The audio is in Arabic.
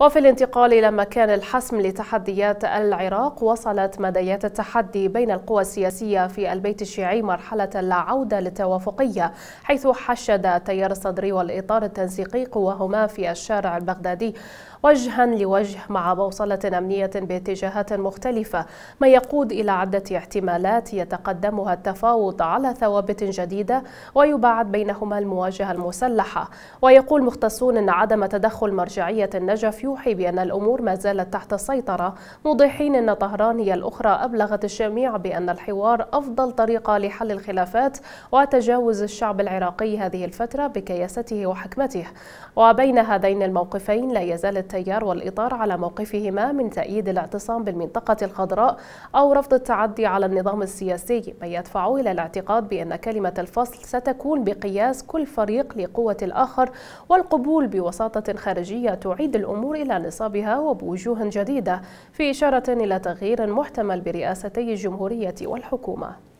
وفي الانتقال إلى مكان الحسم لتحديات العراق وصلت مديات التحدي بين القوى السياسية في البيت الشيعي مرحلة لا عودة للتوافقية حيث حشد تيار الصدري والإطار التنسيقي قواهما في الشارع البغدادي وجها لوجه مع بوصلة أمنية باتجاهات مختلفة ما يقود إلى عدة احتمالات يتقدمها التفاوض على ثوابت جديدة ويباعد بينهما المواجهة المسلحة ويقول مختصون أن عدم تدخل مرجعية النجف يوحي بأن الأمور ما زالت تحت السيطرة موضحين أن طهران هي الأخرى أبلغت الجميع بأن الحوار أفضل طريقة لحل الخلافات وتجاوز الشعب العراقي هذه الفترة بكياسته وحكمته وبين هذين الموقفين لا يزال التيار والإطار على موقفهما من تأييد الاعتصام بالمنطقة الخضراء أو رفض التعدي على النظام السياسي ما يدفع إلى الاعتقاد بأن كلمة الفصل ستكون بقياس كل فريق لقوة الآخر والقبول بوساطة خارجية تعيد الأمور الجمهور إلى نصابها وبوجوه جديدة في إشارة إلى تغيير محتمل برئاستي الجمهورية والحكومة